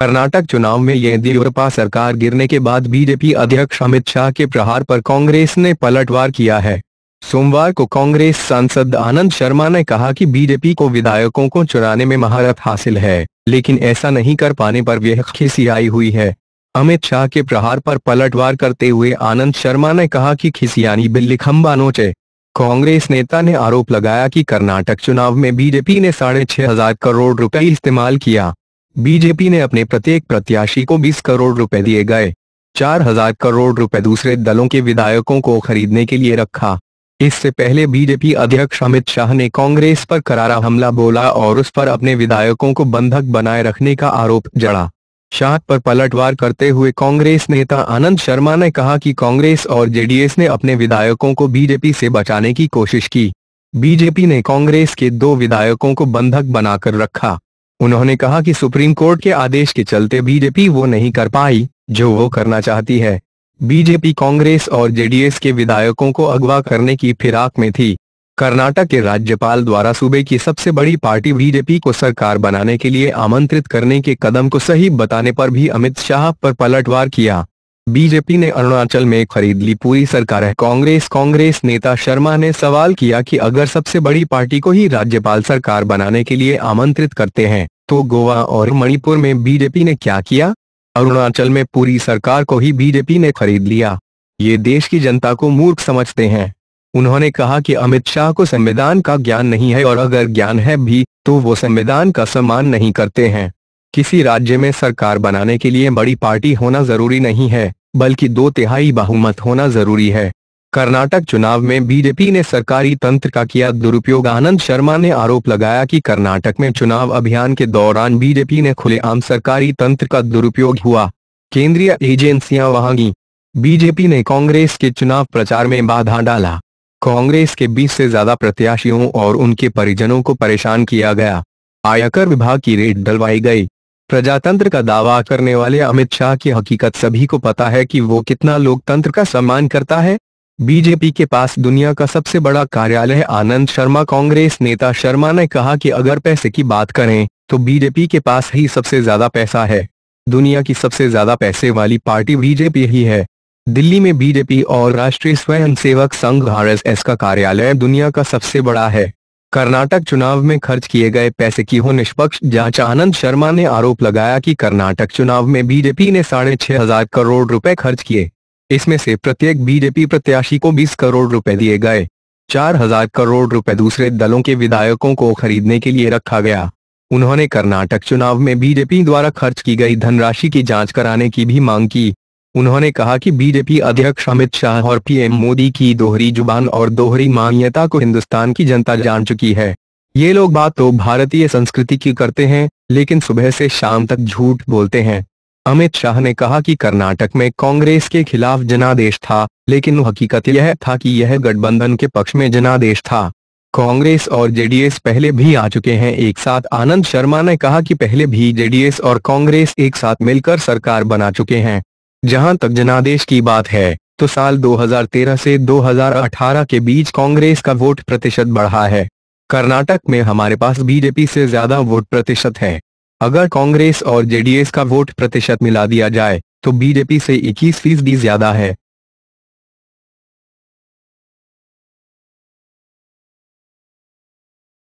कर्नाटक चुनाव में येदियुरप्पा सरकार गिरने के बाद बीजेपी अध्यक्ष अमित शाह के प्रहार पर कांग्रेस ने पलटवार किया है सोमवार को कांग्रेस सांसद आनंद शर्मा ने कहा कि बीजेपी को विधायकों को चुराने में महारत हासिल है लेकिन ऐसा नहीं कर पाने पर खिसी आई हुई है अमित शाह के प्रहार पर पलटवार करते हुए आनंद शर्मा ने कहा कि खिसियानी बिल्ली खम्बा नोचे कांग्रेस नेता ने आरोप लगाया कि कर्नाटक चुनाव में बीजेपी ने साढ़े छह हजार करोड़ रुपए इस्तेमाल किया बीजेपी ने अपने प्रत्येक प्रत्याशी को 20 करोड़ रुपए दिए गए 4000 करोड़ रुपए दूसरे दलों के विधायकों को खरीदने के लिए रखा इससे पहले बीजेपी अध्यक्ष अमित शाह ने कांग्रेस पर करारा हमला बोला और उस पर अपने विधायकों को बंधक बनाए रखने का आरोप जड़ा शाह पर पलटवार करते हुए कांग्रेस नेता आनंद शर्मा ने कहा कि कांग्रेस और जेडीएस ने अपने विधायकों को बीजेपी से बचाने की कोशिश की बीजेपी ने कांग्रेस के दो विधायकों को बंधक बनाकर रखा उन्होंने कहा कि सुप्रीम कोर्ट के आदेश के चलते बीजेपी वो नहीं कर पाई जो वो करना चाहती है बीजेपी कांग्रेस और जेडीएस के विधायकों को अगवा करने की फिराक में थी कर्नाटक के राज्यपाल द्वारा सूबे की सबसे बड़ी पार्टी बीजेपी को सरकार बनाने के लिए आमंत्रित करने के कदम को सही बताने पर भी अमित शाह पर पलटवार किया बीजेपी ने अरुणाचल में खरीद ली पूरी सरकार है कांग्रेस कांग्रेस नेता शर्मा ने सवाल किया कि अगर सबसे बड़ी पार्टी को ही राज्यपाल सरकार बनाने के लिए आमंत्रित करते हैं तो गोवा और मणिपुर में बीजेपी ने क्या किया अरुणाचल में पूरी सरकार को ही बीजेपी ने खरीद लिया ये देश की जनता को मूर्ख समझते हैं उन्होंने कहा कि अमित शाह को संविधान का ज्ञान नहीं है और अगर ज्ञान है भी तो वो संविधान का सम्मान नहीं करते हैं किसी राज्य में सरकार बनाने के लिए बड़ी पार्टी होना जरूरी नहीं है बल्कि दो तिहाई बहुमत होना जरूरी है कर्नाटक चुनाव में बीजेपी ने सरकारी तंत्र का किया दुरुपयोग आनंद शर्मा ने आरोप लगाया कि कर्नाटक में चुनाव अभियान के दौरान बीजेपी ने खुलेआम सरकारी तंत्र का दुरुपयोग हुआ केंद्रीय एजेंसियां वहां गई बीजेपी ने कांग्रेस के चुनाव प्रचार में बाधा डाला कांग्रेस के 20 से ज्यादा प्रत्याशियों और उनके परिजनों को परेशान किया गया आयकर विभाग की रेट डलवाई गई प्रजातंत्र का दावा करने वाले अमित शाह की हकीकत सभी को पता है कि वो कितना लोकतंत्र का सम्मान करता है बीजेपी के पास दुनिया का सबसे बड़ा कार्यालय आनंद शर्मा कांग्रेस नेता शर्मा ने कहा कि अगर पैसे की बात करें तो बीजेपी के पास ही सबसे ज्यादा पैसा है दुनिया की सबसे ज्यादा पैसे वाली पार्टी बीजेपी ही है दिल्ली में बीजेपी और राष्ट्रीय स्वयंसेवक संघ आर का कार्यालय दुनिया का सबसे बड़ा है कर्नाटक चुनाव में खर्च किए गए पैसे की हो निष्पक्ष जांच आनंद शर्मा ने आरोप लगाया कि कर्नाटक चुनाव में बीजेपी ने साढ़े छह हजार करोड़ रुपए खर्च किए इसमें से प्रत्येक बीजेपी प्रत्याशी को 20 करोड़ रुपए दिए गए चार हजार करोड़ रुपए दूसरे दलों के विधायकों को खरीदने के लिए रखा गया उन्होंने कर्नाटक चुनाव में बीजेपी द्वारा खर्च की गई धनराशि की जाँच कराने की भी मांग की उन्होंने कहा कि बीजेपी अध्यक्ष अमित शाह और पीएम मोदी की दोहरी जुबान और दोहरी मान्यता को हिंदुस्तान की जनता जान चुकी है ये लोग बात तो भारतीय संस्कृति की करते हैं लेकिन सुबह से शाम तक झूठ बोलते हैं अमित शाह ने कहा कि कर्नाटक में कांग्रेस के खिलाफ जनादेश था लेकिन हकीकत यह था कि यह गठबंधन के पक्ष में जनादेश था कांग्रेस और जेडीएस पहले भी आ चुके हैं एक साथ आनंद शर्मा ने कहा कि पहले भी जेडीएस और कांग्रेस एक साथ मिलकर सरकार बना चुके हैं जहां तक जनादेश की बात है तो साल 2013 से 2018 के बीच कांग्रेस का वोट प्रतिशत बढ़ा है कर्नाटक में हमारे पास बीजेपी से ज्यादा वोट प्रतिशत है अगर कांग्रेस और जेडीएस का वोट प्रतिशत मिला दिया जाए तो बीजेपी से इक्कीस फीसदी ज्यादा है